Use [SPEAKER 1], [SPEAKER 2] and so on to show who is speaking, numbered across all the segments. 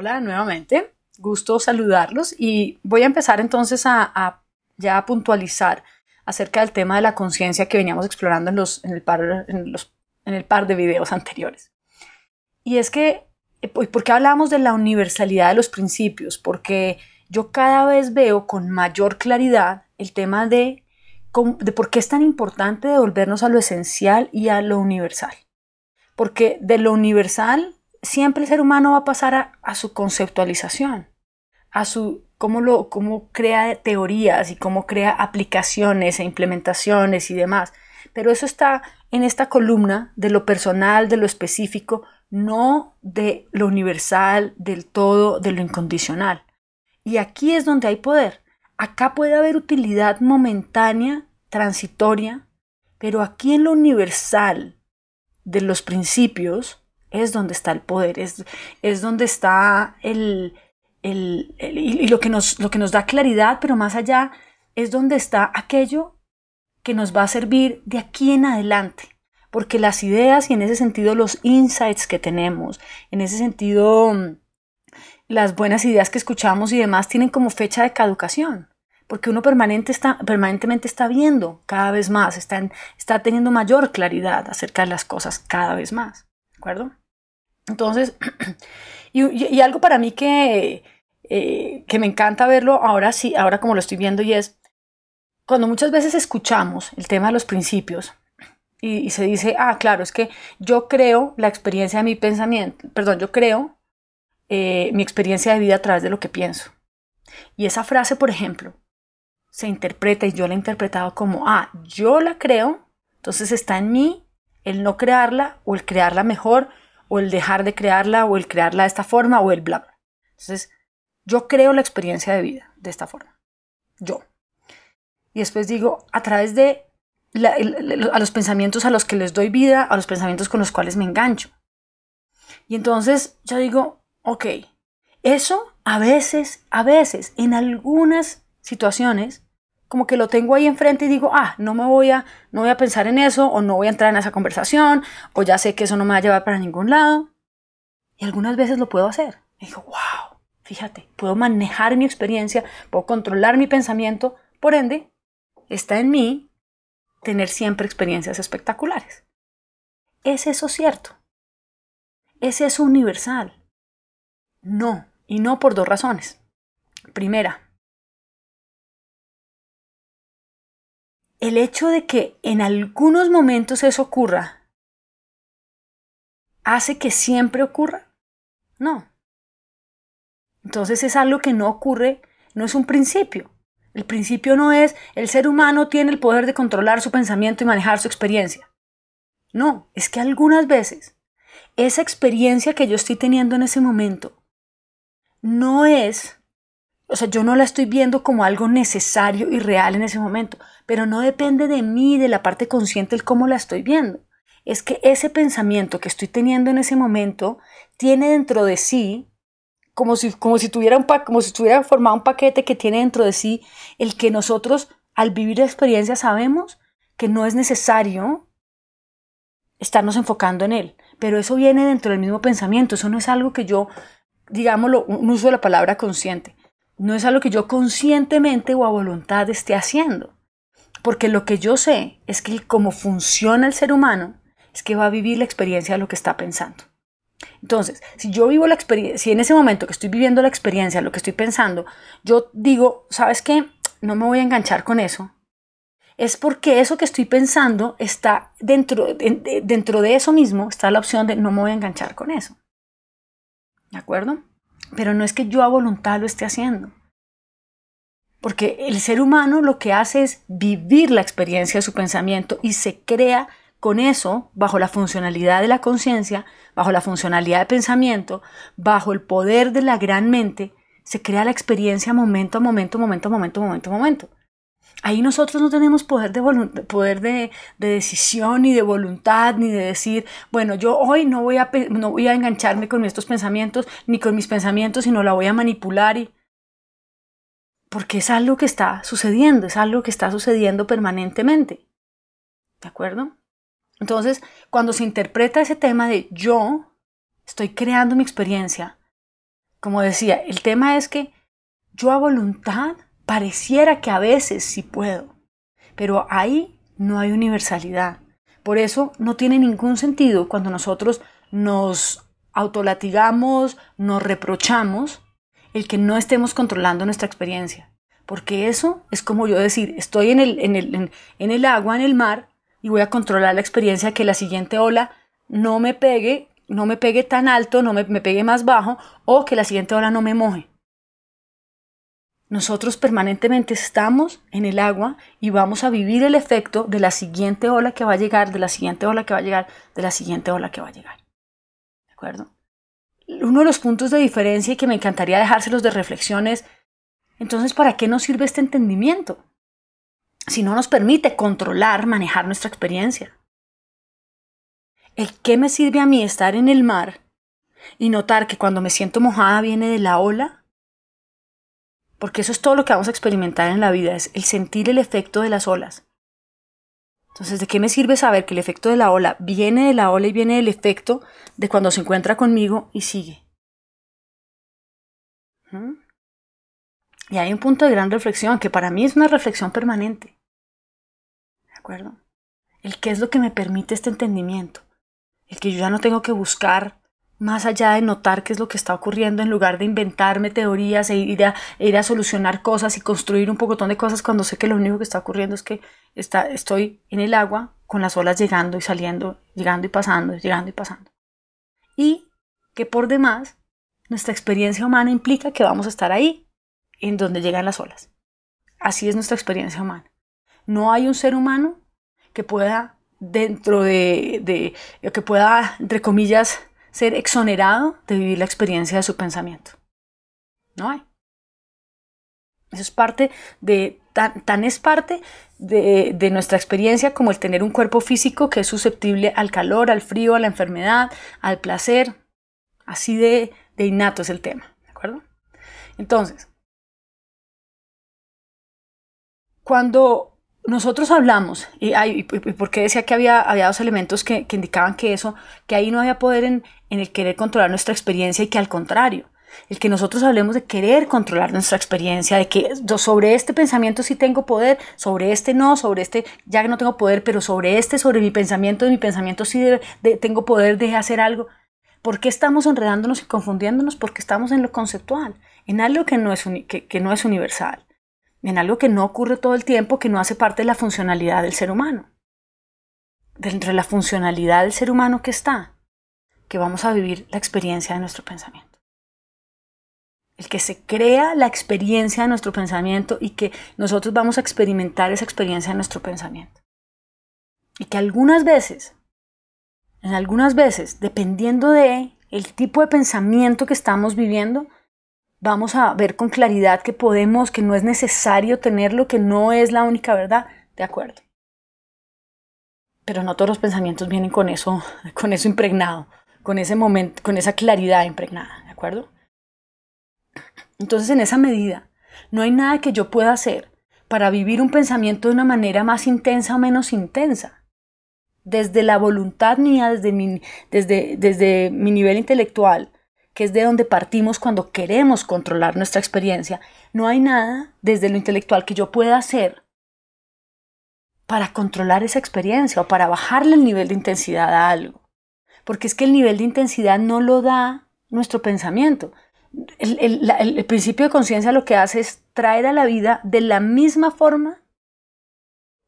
[SPEAKER 1] Hola nuevamente, gusto saludarlos y voy a empezar entonces a, ya puntualizar acerca del tema de la conciencia que veníamos explorando en, los, en, el par, en, el par de videos anteriores. Y es que, eh, ¿por qué hablamos de la universalidad de los principios? Porque yo cada vez veo con mayor claridad el tema de, de por qué es tan importante devolvernos a lo esencial y a lo universal. Porque de lo universal siempre el ser humano va a pasar a, su conceptualización, a su cómo, lo, cómo crea teorías y cómo crea aplicaciones e implementaciones y demás. Pero eso está en esta columna de lo personal, de lo específico, no de lo universal, del todo, de lo incondicional. Y aquí es donde hay poder. Acá puede haber utilidad momentánea, transitoria, pero aquí en lo universal de los principios es donde está el poder, es, es donde está el, y lo que, nos, lo que nos da claridad, pero más allá es donde está aquello que nos va a servir de aquí en adelante. Porque las ideas y en ese sentido los insights que tenemos, en ese sentido mm, las buenas ideas que escuchamos y demás tienen como fecha de caducación porque uno está, permanentemente está viendo cada vez más, está, está teniendo mayor claridad acerca de las cosas cada vez más. ¿De acuerdo? Entonces, y, algo para mí que, eh, que me encanta verlo ahora sí, ahora como lo estoy viendo, y es cuando muchas veces escuchamos el tema de los principios y, se dice, ah, claro, es que yo creo la experiencia de mi pensamiento, perdón, yo creo eh, mi experiencia de vida a través de lo que pienso. Y esa frase, por ejemplo, se interpreta y yo la he interpretado como, ah, yo la creo, entonces está en mí el no crearla o el crearla mejor o el dejar de crearla, o el crearla de esta forma, o el bla, bla. Entonces, yo creo la experiencia de vida de esta forma. Yo. Y después digo, a través de a los pensamientos a los que les doy vida, a los pensamientos con los cuales me engancho. Y entonces yo digo, ok, eso a veces, a veces, en algunas situaciones, como que lo tengo ahí enfrente y digo, ah, no me voy a, no voy a pensar en eso, o no voy a entrar en esa conversación, o ya sé que eso no me va a llevar para ningún lado. Y algunas veces lo puedo hacer. Y digo, wow, fíjate, puedo manejar mi experiencia, puedo controlar mi pensamiento, por ende, está en mí tener siempre experiencias espectaculares. ¿Es eso cierto? ¿Es eso universal? No, y no por dos razones. Primera, el hecho de que en algunos momentos eso ocurra, ¿hace que siempre ocurra? No. Entonces es algo que no ocurre, no es un principio. El principio no es el ser humano tiene el poder de controlar su pensamiento y manejar su experiencia. No, es que algunas veces esa experiencia que yo estoy teniendo en ese momento no es o sea, yo no la estoy viendo como algo necesario y real en ese momento, pero no depende de mí, de la parte consciente, el cómo la estoy viendo. Es que ese pensamiento que estoy teniendo en ese momento tiene dentro de sí, como si, como si, tuviera, un como si formado un paquete que tiene dentro de sí el que nosotros al vivir la experiencia sabemos que no es necesario estarnos enfocando en él. Pero eso viene dentro del mismo pensamiento, eso no es algo que yo, digámoslo, un uso de la palabra consciente no es algo que yo conscientemente o a voluntad esté haciendo. Porque lo que yo sé es que como funciona el ser humano es que va a vivir la experiencia de lo que está pensando. Entonces, si yo vivo la experiencia, si en ese momento que estoy viviendo la experiencia, lo que estoy pensando, yo digo, ¿sabes qué? No me voy a enganchar con eso. Es porque eso que estoy pensando está dentro, dentro de eso mismo, está la opción de no me voy a enganchar con eso. ¿De acuerdo? pero no es que yo a voluntad lo esté haciendo. Porque el ser humano lo que hace es vivir la experiencia de su pensamiento y se crea con eso, bajo la funcionalidad de la conciencia, bajo la funcionalidad de pensamiento, bajo el poder de la gran mente, se crea la experiencia momento a momento, momento a momento, momento a momento. Ahí nosotros no tenemos poder, de, poder de, decisión, ni de voluntad, ni de decir, bueno, yo hoy no voy, a, no voy a engancharme con estos pensamientos, ni con mis pensamientos, sino la voy a manipular y... Porque es algo que está sucediendo, es algo que está sucediendo permanentemente. ¿De acuerdo? Entonces, cuando se interpreta ese tema de yo estoy creando mi experiencia, como decía, el tema es que yo a voluntad Pareciera que a veces sí puedo, pero ahí no hay universalidad. Por eso no tiene ningún sentido cuando nosotros nos autolatigamos, nos reprochamos el que no estemos controlando nuestra experiencia. Porque eso es como yo decir, estoy en el, en el, agua, en el mar, y voy a controlar la experiencia que la siguiente ola no me pegue, no me pegue tan alto, no me pegue más bajo, o que la siguiente ola no me moje. Nosotros permanentemente estamos en el agua y vamos a vivir el efecto de la siguiente ola que va a llegar, de la siguiente ola que va a llegar, de la siguiente ola que va a llegar. ¿De acuerdo? Uno de los puntos de diferencia y que me encantaría dejárselos de reflexión es, entonces, ¿para qué nos sirve este entendimiento? Si no nos permite controlar, manejar nuestra experiencia. ¿El qué me sirve a mí estar en el mar y notar que cuando me siento mojada viene de la ola? porque eso es todo lo que vamos a experimentar en la vida, es el sentir el efecto de las olas. Entonces, ¿de qué me sirve saber que el efecto de la ola viene de la ola y viene del efecto de cuando se encuentra conmigo y sigue? ¿Mm? Y hay un punto de gran reflexión, que para mí es una reflexión permanente. ¿De acuerdo? El qué es lo que me permite este entendimiento. El que yo ya no tengo que buscar más allá de notar qué es lo que está ocurriendo, en lugar de inventarme teorías e ir a, solucionar cosas y construir un pocotón de cosas cuando sé que lo único que está ocurriendo es que estoy en el agua con las olas llegando y saliendo, llegando y pasando, llegando y pasando. Y que por demás, nuestra experiencia humana implica que vamos a estar ahí, en donde llegan las olas. Así es nuestra experiencia humana. No hay un ser humano que pueda, dentro de, de que pueda, entre comillas, ser exonerado de vivir la experiencia de su pensamiento. No hay. Eso es parte de, tan, es parte de, de, nuestra experiencia como el tener un cuerpo físico que es susceptible al calor, al frío, a la enfermedad, al placer. Así de, de innato es el tema, ¿de acuerdo? Entonces, cuando nosotros hablamos, y, porque decía que había, había dos elementos que indicaban que eso, que ahí no había poder en, en el querer controlar nuestra experiencia y que al contrario, el que nosotros hablemos de querer controlar nuestra experiencia, de que sobre este pensamiento sí tengo poder, sobre este no, sobre este ya que no tengo poder, pero sobre este, sobre mi pensamiento, de mi pensamiento sí tengo poder de hacer algo. ¿Por qué estamos enredándonos y confundiéndonos? Porque estamos en lo conceptual, en algo que no es, que, que no es universal, en algo que no ocurre todo el tiempo, que no hace parte de la funcionalidad del ser humano. Dentro de la funcionalidad del ser humano que está que vamos a vivir la experiencia de nuestro pensamiento. El que se crea la experiencia de nuestro pensamiento y que nosotros vamos a experimentar esa experiencia de nuestro pensamiento. Y que algunas veces, en algunas veces, dependiendo de el tipo de pensamiento que estamos viviendo, vamos a ver con claridad que podemos, que no es necesario tenerlo, que no es la única verdad, de acuerdo. Pero no todos los pensamientos vienen con eso, con eso impregnado con ese momento, con esa claridad impregnada, ¿de acuerdo? Entonces, en esa medida, no hay nada que yo pueda hacer para vivir un pensamiento de una manera más intensa o menos intensa. Desde la voluntad mía, desde mi, desde, desde mi nivel intelectual, que es de donde partimos cuando queremos controlar nuestra experiencia, no hay nada desde lo intelectual que yo pueda hacer para controlar esa experiencia o para bajarle el nivel de intensidad a algo porque es que el nivel de intensidad no lo da nuestro pensamiento. El, principio de conciencia lo que hace es traer a la vida de la misma forma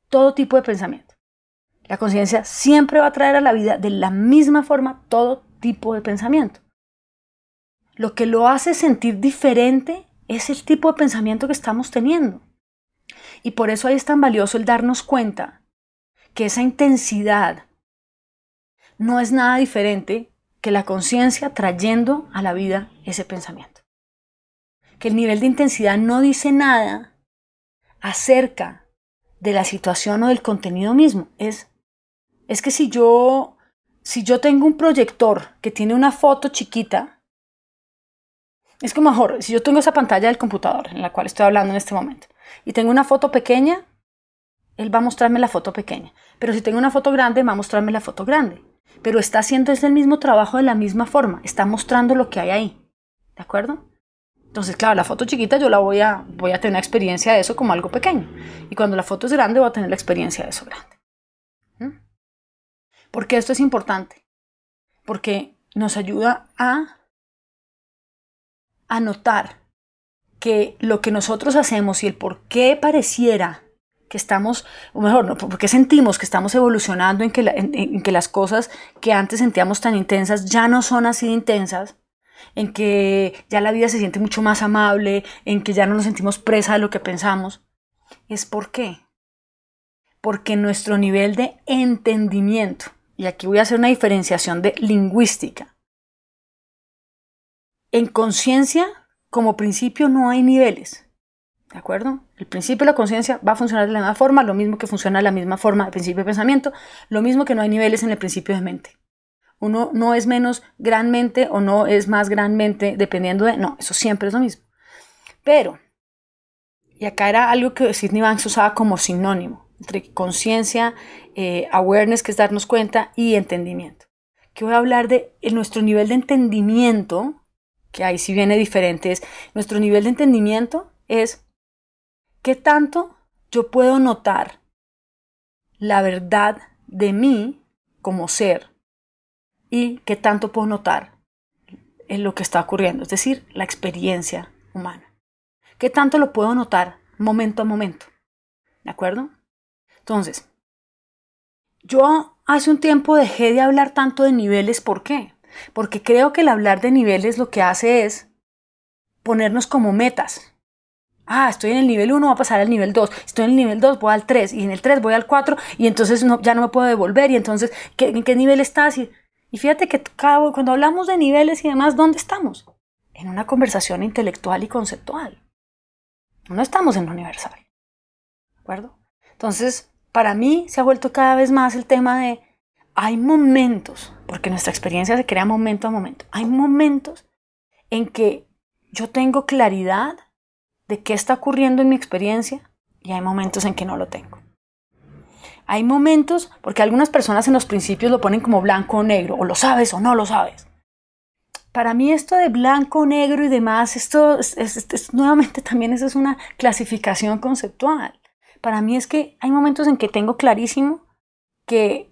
[SPEAKER 1] todo tipo de pensamiento. La conciencia siempre va a traer a la vida de la misma forma todo tipo de pensamiento. Lo que lo hace sentir diferente es el tipo de pensamiento que estamos teniendo. Y por eso ahí es tan valioso el darnos cuenta que esa intensidad no es nada diferente que la conciencia trayendo a la vida ese pensamiento. Que el nivel de intensidad no dice nada acerca de la situación o del contenido mismo. Es, es que si yo, si yo tengo un proyector que tiene una foto chiquita, es como mejor, si yo tengo esa pantalla del computador en la cual estoy hablando en este momento y tengo una foto pequeña, él va a mostrarme la foto pequeña. Pero si tengo una foto grande, va a mostrarme la foto grande pero está haciendo ese el mismo trabajo de la misma forma, está mostrando lo que hay ahí, ¿de acuerdo? Entonces, claro, la foto chiquita yo la voy a, voy a tener una experiencia de eso como algo pequeño, y cuando la foto es grande voy a tener la experiencia de eso grande. ¿Por Porque esto es importante? Porque nos ayuda a notar que lo que nosotros hacemos y el por qué pareciera que estamos, o mejor, no, porque sentimos que estamos evolucionando en que, las cosas que antes sentíamos tan intensas ya no son así intensas, en que ya la vida se siente mucho más amable, en que ya no nos sentimos presa de lo que pensamos, es por qué. Porque nuestro nivel de entendimiento, y aquí voy a hacer una diferenciación de lingüística, en conciencia, como principio, no hay niveles. ¿De acuerdo? El principio de la conciencia va a funcionar de la misma forma, lo mismo que funciona de la misma forma el principio de pensamiento, lo mismo que no hay niveles en el principio de mente. Uno no es menos gran mente o no es más gran mente, dependiendo de... No, eso siempre es lo mismo. Pero, y acá era algo que Sidney Banks usaba como sinónimo, entre conciencia, eh, awareness, que es darnos cuenta, y entendimiento. Que voy a hablar de eh, nuestro nivel de entendimiento, que ahí sí viene diferente, es nuestro nivel de entendimiento es ¿Qué tanto yo puedo notar la verdad de mí como ser? ¿Y qué tanto puedo notar en lo que está ocurriendo? Es decir, la experiencia humana. ¿Qué tanto lo puedo notar momento a momento? ¿De acuerdo? Entonces, yo hace un tiempo dejé de hablar tanto de niveles. ¿Por qué? Porque creo que el hablar de niveles lo que hace es ponernos como metas ah, estoy en el nivel 1, voy a pasar al nivel 2, estoy en el nivel 2, voy al 3, y en el 3 voy al 4, y entonces ya no me puedo devolver, y entonces, ¿qué, ¿en qué nivel estás? Y, fíjate que cuando hablamos de niveles y demás, ¿dónde estamos? En una conversación intelectual y conceptual. No estamos en lo universal. ¿De acuerdo? Entonces, para mí se ha vuelto cada vez más el tema de, hay momentos, porque nuestra experiencia se crea momento a momento, hay momentos en que yo tengo claridad de qué está ocurriendo en mi experiencia y hay momentos en que no lo tengo. Hay momentos, porque algunas personas en los principios lo ponen como blanco o negro, o lo sabes o no lo sabes. Para mí esto de blanco, negro y demás, esto nuevamente también eso es una clasificación conceptual. Para mí es que hay momentos en que tengo clarísimo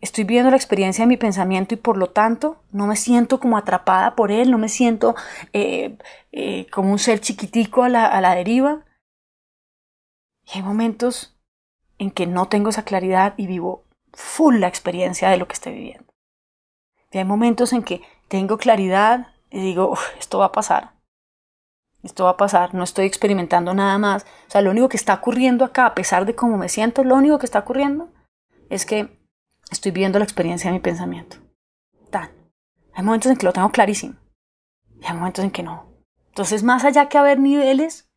[SPEAKER 1] estoy viendo la experiencia de mi pensamiento y por lo tanto no me siento como atrapada por él, no me siento eh, eh, como un ser chiquitico a la, a la deriva. Y hay momentos en que no tengo esa claridad y vivo full la experiencia de lo que estoy viviendo. Y hay momentos en que tengo claridad y digo, esto va a pasar. Esto va a pasar, no estoy experimentando nada más. O sea, lo único que está ocurriendo acá, a pesar de cómo me siento, lo único que está ocurriendo es que estoy viviendo la experiencia de mi pensamiento. Tan. Hay momentos en que lo tengo clarísimo y hay momentos en que no. Entonces, más allá que haber niveles,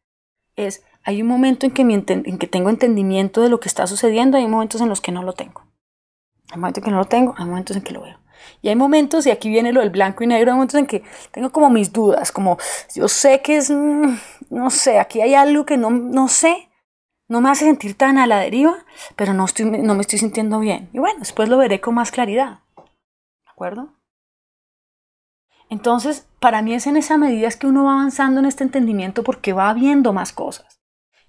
[SPEAKER 1] es hay un momento en que, en que tengo entendimiento de lo que está sucediendo, hay momentos en los que no lo tengo. Hay momentos en que no lo tengo, hay momentos en que lo veo. Y hay momentos, y aquí viene lo del blanco y negro, hay momentos en que tengo como mis dudas, como yo sé que es, mm, no sé, aquí hay algo que no, no sé, no me hace sentir tan a la deriva, pero no, no me estoy sintiendo bien. Y bueno, después lo veré con más claridad. ¿De acuerdo? Entonces, para mí es en esa medida que uno va avanzando en este entendimiento porque va viendo más cosas.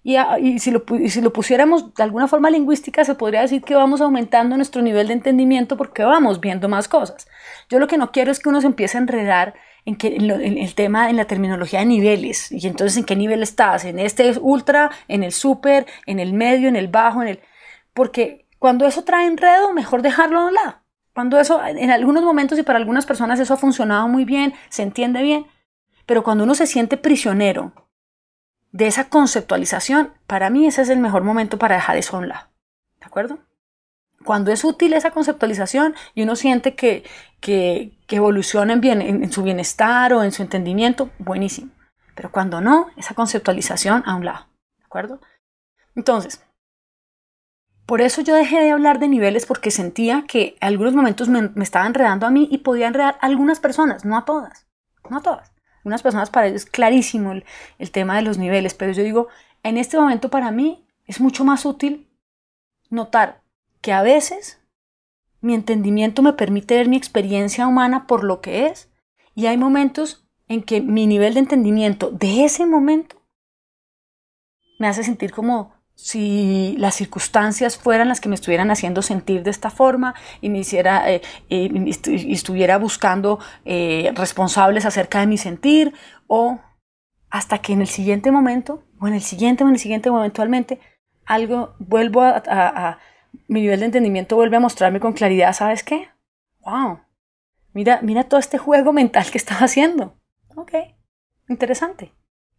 [SPEAKER 1] Y, ah, si lo, y, si lo, pusiéramos de alguna forma lingüística, se podría decir que vamos aumentando nuestro nivel de entendimiento porque vamos viendo más cosas. Yo lo que no quiero es que uno se empiece a enredar en, el tema, en la terminología de niveles. Y entonces, ¿en qué nivel estás? ¿En este ultra? ¿En el super? ¿En el medio? ¿En el bajo? ¿En el...? Porque cuando eso trae enredo, mejor dejarlo a un lado. Cuando eso, en algunos momentos y para algunas personas eso ha funcionado muy bien, se entiende bien, pero cuando uno se siente prisionero de esa conceptualización, para mí ese es el mejor momento para dejar eso a un lado. ¿De acuerdo? cuando es útil esa conceptualización y uno siente que, que, que bien, en, su bienestar o en su entendimiento, buenísimo. Pero cuando no, esa conceptualización a un lado. ¿De acuerdo? Entonces, por eso yo dejé de hablar de niveles porque sentía que algunos momentos me, me estaba enredando a mí y podía enredar a algunas personas, no a todas. No a todas. Unas personas para ellos es clarísimo el, el tema de los niveles, pero yo digo, en este momento para mí es mucho más útil notar que a veces mi entendimiento me permite ver mi experiencia humana por lo que es y hay momentos en que mi nivel de entendimiento de ese momento me hace sentir como si las circunstancias fueran las que me estuvieran haciendo sentir de esta forma y me hiciera eh, y estuviera buscando eh, responsables acerca de mi sentir o hasta que en el siguiente momento o en el siguiente o en el siguiente momento, eventualmente algo vuelvo a mi nivel de entendimiento vuelve a mostrarme con claridad, ¿sabes qué? ¡Wow! Mira, mira todo este juego mental que estaba haciendo. Ok, interesante.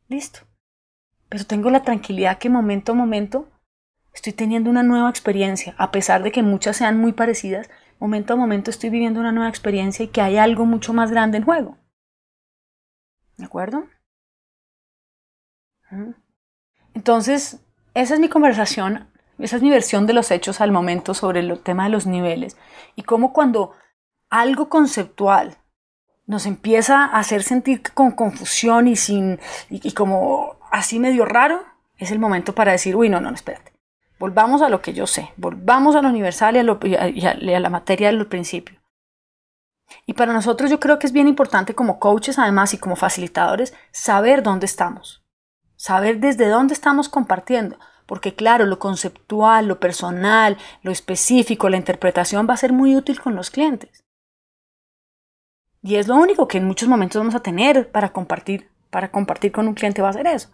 [SPEAKER 1] Listo. Pero tengo la tranquilidad que momento a momento estoy teniendo una nueva experiencia, a pesar de que muchas sean muy parecidas, momento a momento estoy viviendo una nueva experiencia y que hay algo mucho más grande en juego. ¿De acuerdo? Entonces, esa es mi conversación esa es mi versión de los hechos al momento sobre el tema de los niveles y cómo cuando algo conceptual nos empieza a hacer sentir con confusión y sin y, como así medio raro, es el momento para decir, uy, no, no, espérate. Volvamos a lo que yo sé, volvamos a lo universal y a, y a la materia del principio. Y para nosotros yo creo que es bien importante como coaches además y como facilitadores saber dónde estamos, saber desde dónde estamos compartiendo, porque claro, lo conceptual, lo personal, lo específico, la interpretación va a ser muy útil con los clientes. Y es lo único que en muchos momentos vamos a tener para compartir, para compartir con un cliente va a ser eso.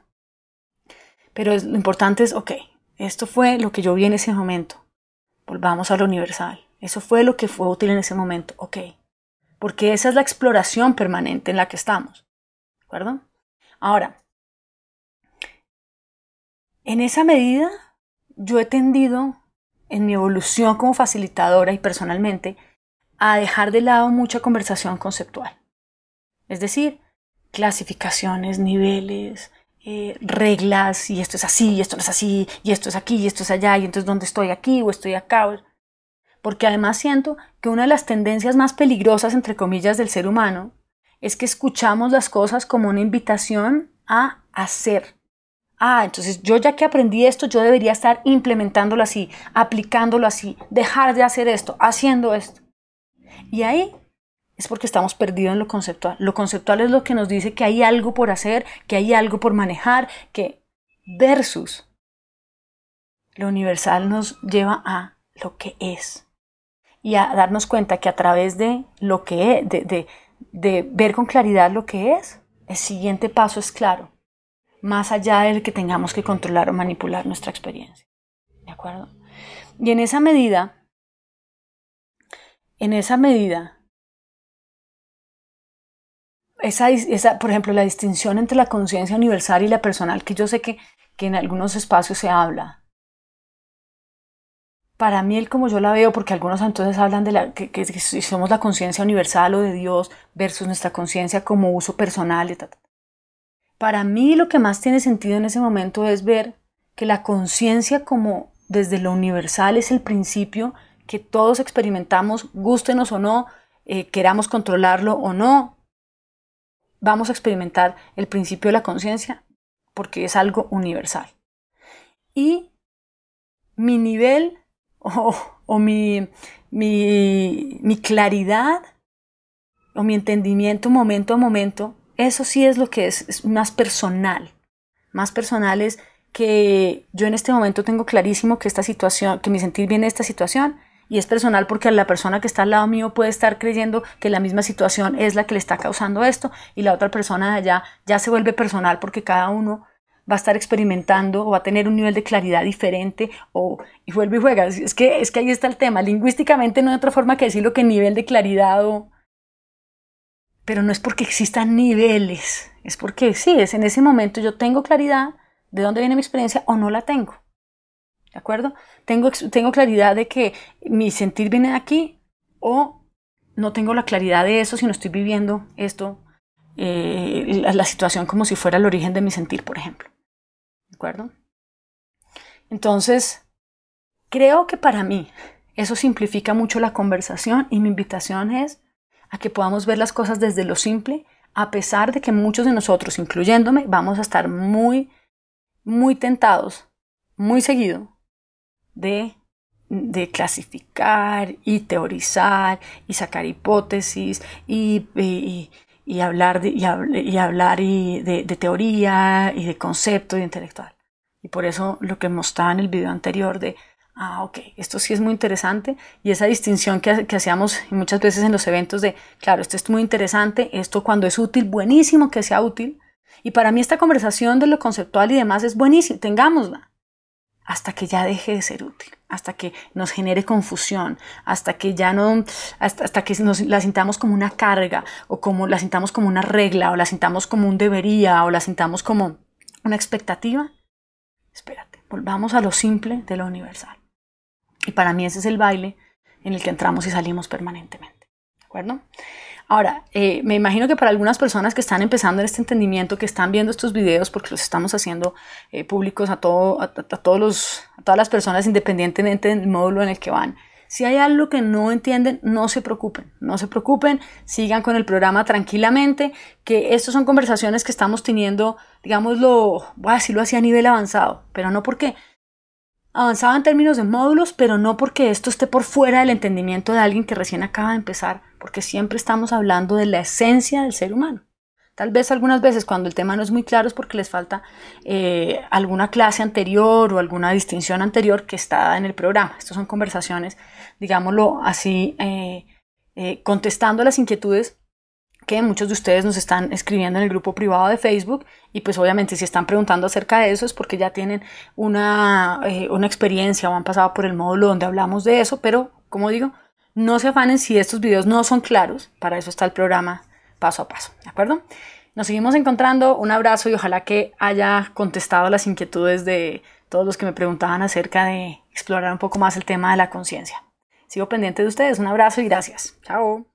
[SPEAKER 1] Pero lo importante es, ok, esto fue lo que yo vi en ese momento. Volvamos a lo universal. Eso fue lo que fue útil en ese momento. Ok. Porque esa es la exploración permanente en la que estamos. ¿De acuerdo? Ahora, en esa medida, yo he tendido en mi evolución como facilitadora y personalmente a dejar de lado mucha conversación conceptual. Es decir, clasificaciones, niveles, eh, reglas, y esto es así, y esto no es así, y esto es aquí, y esto es allá, y entonces dónde estoy aquí o estoy acá. Porque además siento que una de las tendencias más peligrosas, entre comillas, del ser humano es que escuchamos las cosas como una invitación a hacer Ah, entonces yo ya que aprendí esto, yo debería estar implementándolo así, aplicándolo así, dejar de hacer esto, haciendo esto. Y ahí es porque estamos perdidos en lo conceptual. Lo conceptual es lo que nos dice que hay algo por hacer, que hay algo por manejar, que versus lo universal nos lleva a lo que es y a darnos cuenta que a través de lo que e, de, de ver con claridad lo que es, el siguiente paso es claro más allá del que tengamos que controlar o manipular nuestra experiencia. ¿De acuerdo? Y en esa medida, en esa medida, esa, esa, por ejemplo, la distinción entre la conciencia universal y la personal, que yo sé que, que en algunos espacios se habla. Para mí, el como yo la veo, porque algunos entonces hablan de la, que, somos la conciencia universal o de Dios versus nuestra conciencia como uso personal. etc. Para mí lo que más tiene sentido en ese momento es ver que la conciencia como desde lo universal es el principio que todos experimentamos, gústenos o no, eh, queramos controlarlo o no, vamos a experimentar el principio de la conciencia porque es algo universal. Y mi nivel o, mi, mi claridad o mi entendimiento momento a momento eso sí es lo que es, más personal. Más personal es que yo en este momento tengo clarísimo que esta situación, que mi sentir viene de esta situación, y es personal porque la persona que está al lado mío puede estar creyendo que la misma situación es la que le está causando esto y la otra persona de allá ya se vuelve personal porque cada uno va a estar experimentando o va a tener un nivel de claridad diferente o y vuelve y juega. Es que, es que ahí está el tema. Lingüísticamente no hay otra forma que decirlo que nivel de claridad o pero no es porque existan niveles, es porque sí, es en ese momento yo tengo claridad de dónde viene mi experiencia o no la tengo. ¿De acuerdo? Tengo, tengo claridad de que mi sentir viene de aquí o no tengo la claridad de eso si no estoy viviendo esto, eh, la situación como si fuera el origen de mi sentir, por ejemplo. ¿De acuerdo? Entonces, creo que para mí eso simplifica mucho la conversación y mi invitación es a que podamos ver las cosas desde lo simple, a pesar de que muchos de nosotros, incluyéndome, vamos a estar muy, muy tentados, muy seguido, de, de clasificar y teorizar y sacar hipótesis y, y, hablar, de, y, hablar y de, de teoría y de concepto y intelectual. Y por eso lo que mostraba en el video anterior de ah, ok, esto sí es muy interesante. Y esa distinción que, hacíamos muchas veces en los eventos de, claro, esto es muy interesante, esto cuando es útil, buenísimo que sea útil. Y para mí esta conversación de lo conceptual y demás es buenísima, tengámosla. Hasta que ya deje de ser útil, hasta que nos genere confusión, hasta que ya no, hasta, que nos, la sintamos como una carga, o como la sintamos como una regla, o la sintamos como un debería, o la sintamos como una expectativa. Espérate, volvamos a lo simple de lo universal. Y para mí ese es el baile en el que entramos y salimos permanentemente. ¿De acuerdo? Ahora, eh, me imagino que para algunas personas que están empezando en este entendimiento, que están viendo estos videos, porque los estamos haciendo eh, públicos a, todo, a, todos los, a todas las personas, independientemente del módulo en el que van, si hay algo que no entienden, no se preocupen, no se preocupen, sigan con el programa tranquilamente, que estas son conversaciones que estamos teniendo, digámoslo, voy lo hacía a nivel avanzado, pero no porque avanzaba en términos de módulos, pero no porque esto esté por fuera del entendimiento de alguien que recién acaba de empezar, porque siempre estamos hablando de la esencia del ser humano. Tal vez algunas veces cuando el tema no es muy claro es porque les falta eh, alguna clase anterior o alguna distinción anterior que está en el programa. Estas son conversaciones, digámoslo así, eh, eh, contestando las inquietudes que muchos de ustedes nos están escribiendo en el grupo privado de Facebook y pues obviamente si están preguntando acerca de eso es porque ya tienen una, eh, una experiencia o han pasado por el módulo donde hablamos de eso, pero como digo, no se afanen si estos videos no son claros, para eso está el programa paso a paso, ¿de acuerdo? Nos seguimos encontrando, un abrazo y ojalá que haya contestado las inquietudes de todos los que me preguntaban acerca de explorar un poco más el tema de la conciencia. Sigo pendiente de ustedes, un abrazo y gracias. Chao.